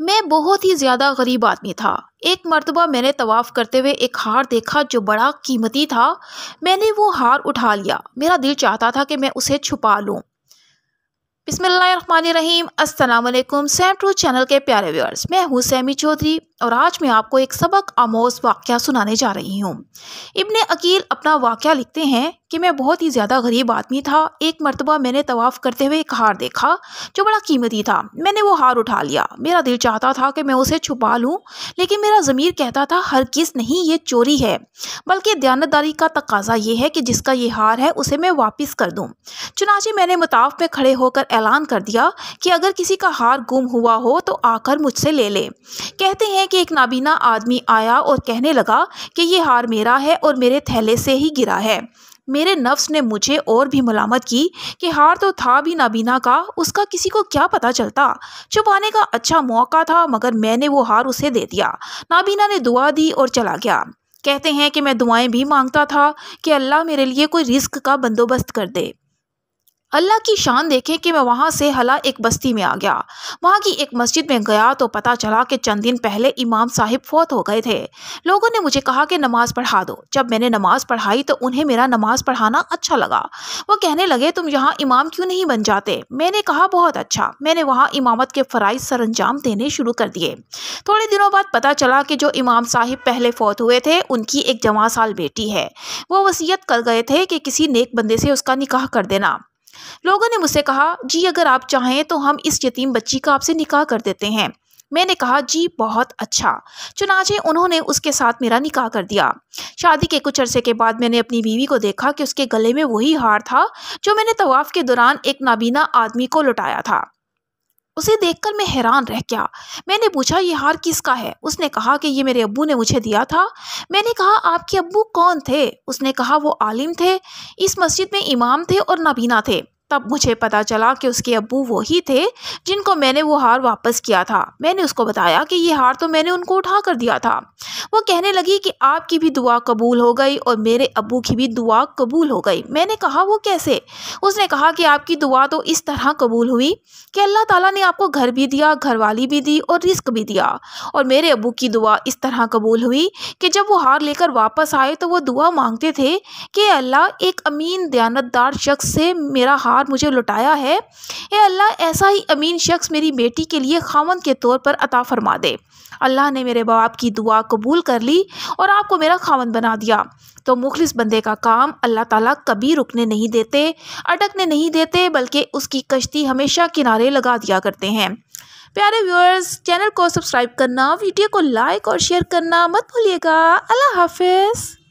मैं बहुत ही ज़्यादा गरीब आदमी था एक मरतबा मैंने तवाफ़ करते हुए एक हार देखा जो बड़ा कीमती था मैंने वो हार उठा लिया मेरा दिल चाहता था कि मैं उसे छुपा लूँ बिसमीम असलकुम सैम चैनल के प्यारे व्यूअर्स मैं हूँ सैमी चौधरी और आज मैं आपको एक सबक आमोज वाक़ सुनाने जा रही हूँ इब्ने अकील अपना वाक़ लिखते हैं कि मैं बहुत ही ज़्यादा गरीब आदमी था एक मरतबा मैंने तवाफ़ करते हुए एक हार देखा जो बड़ा कीमती था मैंने वो हार उठा लिया मेरा दिल चाहता था कि मैं उसे छुपा लूँ लेकिन मेरा ज़मीर कहता था हर किस नहीं ये चोरी है बल्कि दयानतदारी का तकाजा ये है कि जिसका ये हार है उसे मैं वापस कर दूँ चुनाचे मैंने मुताफ में खड़े होकर ऐलान कर दिया कि अगर किसी का हार गुम हुआ हो तो आकर मुझसे ले ले कहते हैं कि एक नाबीना आदमी आया और कहने लगा कि ये हार मेरा है और मेरे थैले से ही गिरा है मेरे नफ्स ने मुझे और भी मलामत की कि हार तो था भी नाबीना का उसका किसी को क्या पता चलता छुपाने का अच्छा मौका था मगर मैंने वो हार उसे दे दिया नाबीना ने दुआ दी और चला गया कहते हैं कि मैं दुआएं भी मांगता था कि अल्लाह मेरे लिए कोई रिस्क का बंदोबस्त कर दे अल्लाह की शान देखें कि मैं वहाँ से हला एक बस्ती में आ गया वहाँ की एक मस्जिद में गया तो पता चला कि चंद दिन पहले इमाम साहिब फौत हो गए थे लोगों ने मुझे कहा कि नमाज़ पढ़ा दो जब मैंने नमाज़ पढ़ाई तो उन्हें मेरा नमाज़ पढ़ाना अच्छा लगा वो कहने लगे तुम यहाँ इमाम क्यों नहीं बन जाते मैंने कहा बहुत अच्छा मैंने वहाँ इमामत के फ़राइज अंजाम देने शुरू कर दिए थोड़े दिनों बाद पता चला कि जो इमाम साहिब पहले फौत हुए थे उनकी एक जमा साल बेटी है वो वसीयत कर गए थे कि किसी नेक बंदे से उसका निकाह कर देना लोगों ने मुझसे कहा जी अगर आप चाहें तो हम इस यतीम बच्ची का आपसे निकाह कर देते हैं मैंने कहा जी बहुत अच्छा चुनाचे उन्होंने उसके साथ मेरा निकाह कर दिया शादी के कुछ अरसे के बाद मैंने अपनी बीवी को देखा कि उसके गले में वही हार था जो मैंने तवाफ़ के दौरान एक नाबीना आदमी को लुटाया था उसे देखकर मैं हैरान रह गया मैंने पूछा ये हार किसका है उसने कहा कि ये मेरे अब्बू ने मुझे दिया था मैंने कहा आपके अबू कौन थे उसने कहा वो आलिम थे इस मस्जिद में इमाम थे और नबीना थे तब मुझे पता चला कि उसके अबू वही थे जिनको मैंने वो हार वापस किया था मैंने उसको बताया कि ये हार तो मैंने उनको उठा कर दिया था वो कहने लगी कि आपकी भी दुआ कबूल हो गई और मेरे अबू की भी दुआ कबूल हो गई मैंने कहा वो कैसे उसने कहा कि आपकी दुआ तो इस तरह कबूल हुई कि अल्लाह ताला ने आपको घर भी दिया घरवाली भी दी और रिस्क भी दिया और मेरे अबू की दुआ इस तरह कबूल हुई कि जब वो हार लेकर वापस आए तो वो दुआ मांगते थे कि अल्लाह एक अमीन दयानतदार शख्स से मेरा हार मुझे लुटाया है ए अल्लाह ऐसा ही अमीन शख्स मेरी बेटी के लिए खावन के तौर पर अता फरमा दे अल्लाह ने मेरे बाप की दुआ कबूल कर ली और आपको मेरा खावन बना दिया तो मुखलिस बंदे का काम अल्लाह ताला कभी रुकने नहीं देते अटकने नहीं देते बल्कि उसकी कश्ती हमेशा किनारे लगा दिया करते हैं प्यारे व्यूअर्स चैनल को सब्सक्राइब करना वीडियो को लाइक और शेयर करना मत भूलिएगा अल्लाह हाफिज़